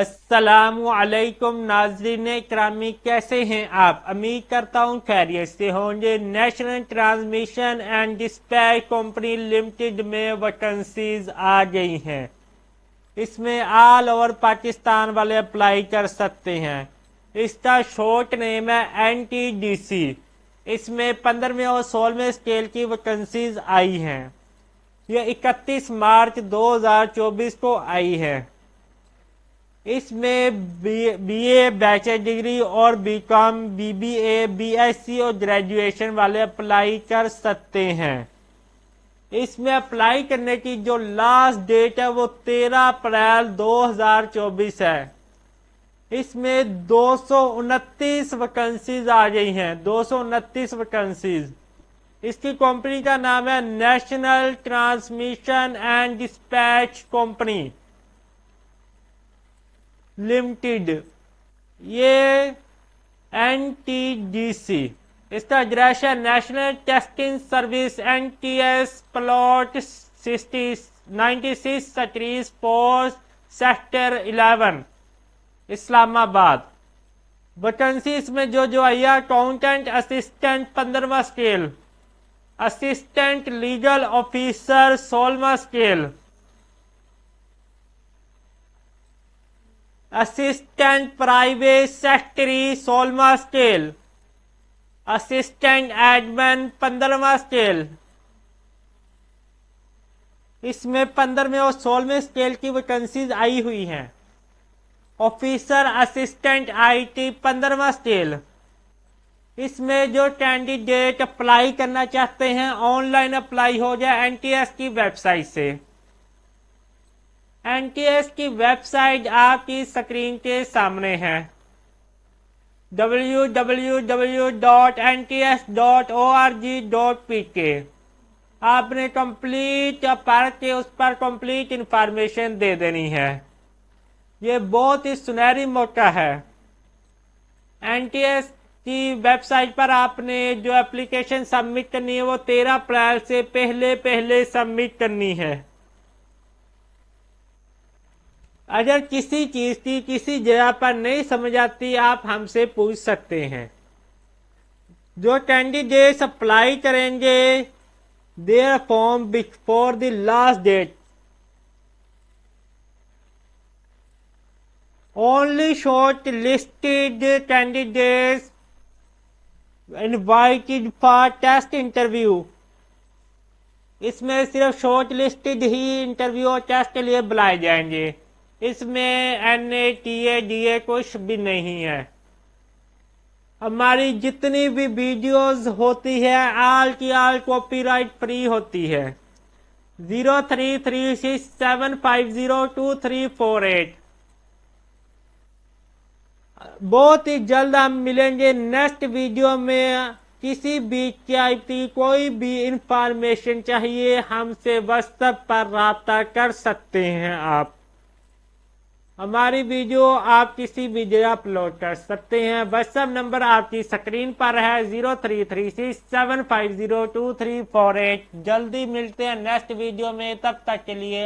असलकुम नाजरीन करामी कैसे हैं आप उम्मीद करता हूँ खैरियत से होंगे National Transmission and Dispatch Company Limited में वैकेंसीज आ गई हैं इसमें ऑल ओवर पाकिस्तान वाले अप्लाई कर सकते हैं इसका शॉर्ट नेम है एन टी डी सी इसमें पंद्रहवें और सोलहवें स्केल की वैकेंसीज आई हैं यह इकतीस मार्च चौबीस को आई है इसमें बी ए बैचलर डिग्री और B com B B A B S C और ग्रेजुएशन वाले अप्लाई कर सकते हैं इसमें अप्लाई करने की जो लास्ट डेट है वो 13 अप्रैल 2024 है इसमें दो वैकेंसीज आ गई हैं दो वैकेंसीज इसकी कंपनी का नाम है National Transmission and Dispatch Company Limited ये एनटीडीसी इसका एड्रेस है National Testing Service N T S plot sixty ninety six post sector eleven Islamabad vacancy इसमें जो जो आई है अकाउंटेंट असिस्टेंट पंद्रवा स्केल असिस्टेंट लीगल ऑफिसर सोलवा स्केल असिस्टेंट प्राइवेट सेक्रेटरी सोलवा स्केल असिस्टेंट एडमन पंद्रहवा स्केल इसमें पंद्रहवें और सोलहवें स्केल की वैकेंसीज आई हुई हैं ऑफिसर असिस्टेंट आईटी पंद्रहवा स्केल इसमें जो कैंडिडेट अप्लाई करना चाहते हैं ऑनलाइन अप्लाई हो जाए एनटीएस की वेबसाइट से एनटीएस की वेबसाइट आपकी स्क्रीन के सामने है www.nts.org.pk आपने कंप्लीट पढ़ के उस पर कंप्लीट इंफॉर्मेशन दे देनी है ये बहुत ही सुनहरी मौका है एनटीएस की वेबसाइट पर आपने जो एप्लीकेशन सबमिट करनी है वो तेरह अप्रैल से पहले पहले सबमिट करनी है अगर किसी चीज की किसी जगह पर नहीं समझ आती आप हमसे पूछ सकते हैं जो कैंडिडेट अप्लाई करेंगे their form before the last date only shortlisted candidates invited for test interview इसमें सिर्फ शॉर्ट लिस्टेड ही इंटरव्यू और टेस्ट के लिए बुलाए जाएंगे इसमें N A T A D A कुछ भी नहीं है हमारी जितनी भी वीडियोस होती है आल की आल कॉपीराइट फ्री होती है zero three three six seven five zero two three four eight बहुत ही जल्द हम मिलेंगे नेक्स्ट वीडियो में किसी भी क्या कोई भी इंफॉर्मेशन चाहिए हमसे व्हाट्सएप पर रबता कर सकते हैं आप हमारी वीडियो आप किसी भी जगह अपलोड कर सकते हैं व्हाट्सएप नंबर आपकी स्क्रीन पर है zero three three six seven five zero two three four eight जल्दी मिलते हैं नेक्स्ट वीडियो में तब तक के लिए